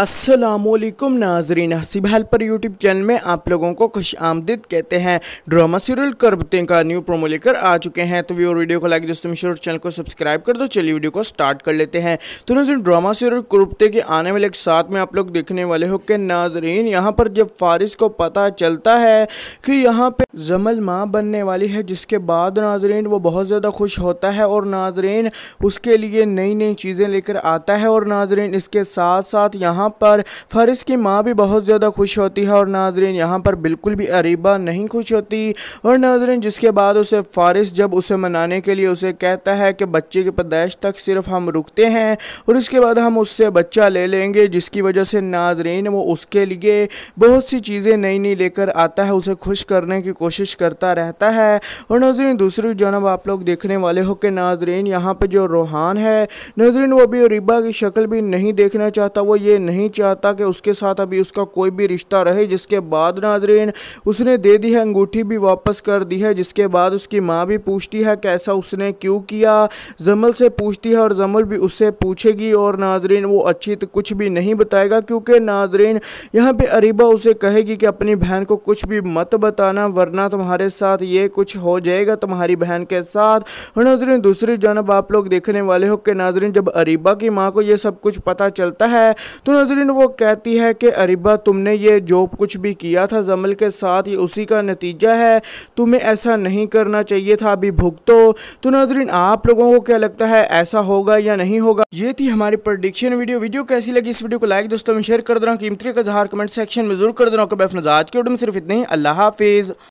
असलकुम नाजरीन Haseeb helper YouTube channel में आप लोगों को खुश आमदीद कहते हैं ड्रामा सीरियल करबते का न्यू प्रोमो लेकर आ चुके हैं तो व्यू वीडियो को लाइक दोस्तों मिश्र चैनल को सब्सक्राइब कर दो चलिए वीडियो को स्टार्ट कर लेते हैं तो नाजरीन ड्रामा सीरियल करबते के आने वाले एक साथ में आप लोग देखने वाले हो कि नाजरीन यहाँ पर जब फारिस को पता चलता है कि यहाँ पर जमल माँ बनने वाली है जिसके बाद नाजरीन वो बहुत ज़्यादा खुश होता है और नाजरीन उसके लिए नई नई चीज़ें लेकर आता है और नाजरीन इसके साथ साथ यहाँ यहाँ पर फ़ारिस की माँ भी बहुत ज़्यादा खुश होती है और नाजरीन यहाँ पर बिल्कुल भी अरीबा नहीं खुश होती और नाजरीन जिसके बाद उसे फ़ारिस जब उसे मनाने के लिए उसे कहता है कि बच्चे की पैदाइश तक सिर्फ हम रुकते हैं और उसके बाद हम उससे बच्चा ले लेंगे जिसकी वजह से नाजरीन वो उसके लिए बहुत सी चीज़ें नई नई लेकर आता है उसे खुश करने की कोशिश करता रहता है और नाजरीन दूसरी जानब आप लोग देखने वाले हो कि नाजरीन यहाँ पर जो रूहान है नाजरीन वो भी रिबा की शक्ल भी नहीं देखना चाहता वो ये नहीं नहीं चाहता कि उसके साथ अभी उसका कोई भी रिश्ता रहे जिसके बाद नाजरीन उसने दे दी है अंगूठी भी वापस कर दी है जिसके बाद उसकी माँ भी पूछती है कैसा उसने क्यों किया जमल से पूछती है और जमल भी उससे पूछेगी और नाजरीन वो अच्छी तो कुछ भी नहीं बताएगा क्योंकि नाजरीन यहाँ पे अरीबा उसे कहेगी कि अपनी बहन को कुछ भी मत बताना वरना तुम्हारे साथ ये कुछ हो जाएगा तुम्हारी बहन के साथ और नाजरीन दूसरी जानब आप लोग देखने वाले हो कि नाजरीन जब अरीबा की माँ को ये सब कुछ पता चलता है तो नाजरीन वो कहती है कि अरिबा तुमने ये जो कुछ भी किया था जमल के साथ ये उसी का नतीजा है तुम्हें ऐसा नहीं करना चाहिए था अभी भुगतो तो नाजरीन आप लोगों को क्या लगता है ऐसा होगा या नहीं होगा ये थी हमारी प्रोडिक्शन वीडियो वीडियो कैसी लगी इस वीडियो को लाइक दोस्तों में शेयर कर देना कीमती का जहार कमेंट सेक्शन में जरूर कर हूँ कब आज के वीडियो में सिर्फ इतने ही अल्लाह हाफिज़